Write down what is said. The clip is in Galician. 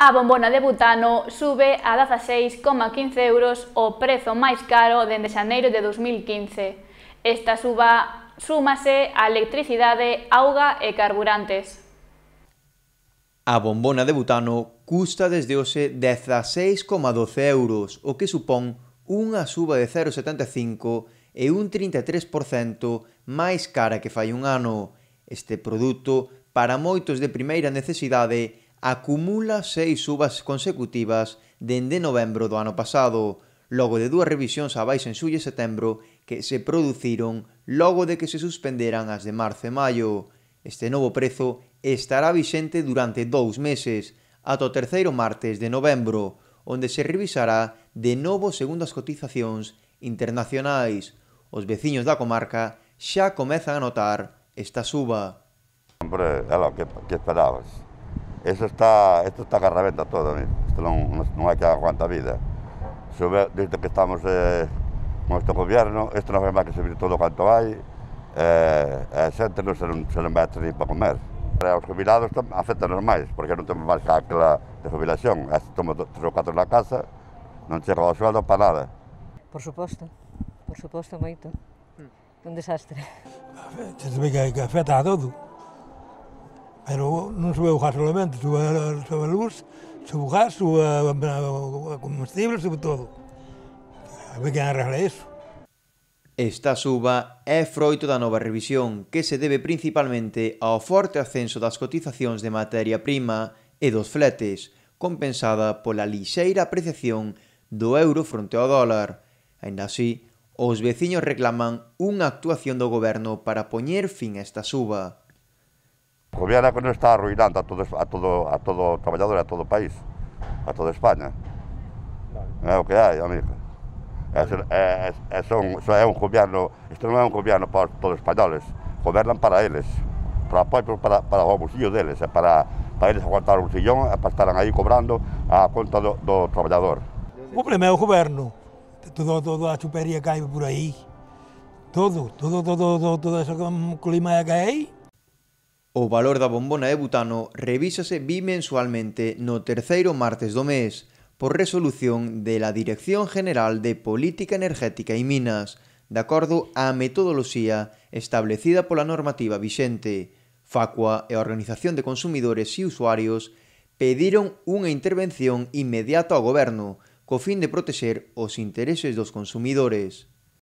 A bombona de butano sube a 16,15 euros o prezo máis caro dende xaneiro de 2015. Esta suba súmase a electricidade, auga e carburantes. A bombona de butano custa desde hoxe 16,12 euros, o que supón unha suba de 0,75 e un 33% máis cara que fai un ano. Este produto, para moitos de primeira necesidade, acumula seis subas consecutivas dende novembro do ano pasado, logo de dúas revisións a baixa en xullo e setembro que se produciron logo de que se suspenderan as de marzo e maio. Este novo prezo estará vixente durante dous meses, ata o terceiro martes de novembro, onde se revisará de novo segundo as cotizacións internacionais. Os veciños da comarca xa comezan a notar esta suba. Hombre, é lo que, que esperabas. Eso está, esto está carrabeta todo, isto non, non hai que aguanta vida. Se houve, que estamos eh, con este goberno, isto non vai máis que subir todo canto hai, eh, eh a xente non se non, se non vai a tener para comer. Os jubilados afectanos máis, porque non temos máis calcla de jubilación. Estamos tres ou catro na casa, non chega o sueldo para nada. Por suposto, por suposto, moito. Mm. Un desastre. A ver, que afecta a todo. Pero non sube o gas solamente, sube, sube a luz, sube o gas, sube o combustible, sube todo. A ver quen arregla iso. Esta suba é froito da nova revisión, que se debe principalmente ao forte ascenso das cotizacións de materia prima e dos fletes, compensada pola lixeira apreciación do euro fronte ao dólar. Ainda así, os veciños reclaman unha actuación do goberno para poñer fin a esta suba. Gobierno que nos está arruinando a todo, a todo, a todo o traballador e a todo o país, a toda España. Vale. É o que hai, amigo. É, é, é, son, é un gobierno, isto non é un gobierno para todos os españoles, gobernan para eles, para, para, para o bolsillo deles, é para, para eles aguantar un sillón e para estar aí cobrando a conta do, do traballador. O problema é o goberno, toda, toda a chupería que hai por aí, todo, todo, todo, todo, todo, todo, todo, clima todo, todo O valor da bombona de butano revísase bimensualmente no terceiro martes do mes, por resolución de la Dirección General de Política Energética e Minas, de acordo á metodoloxía establecida pola normativa vixente. Facua e a Organización de Consumidores e Usuarios pediron unha intervención inmediata ao goberno, co fin de protexer os intereses dos consumidores.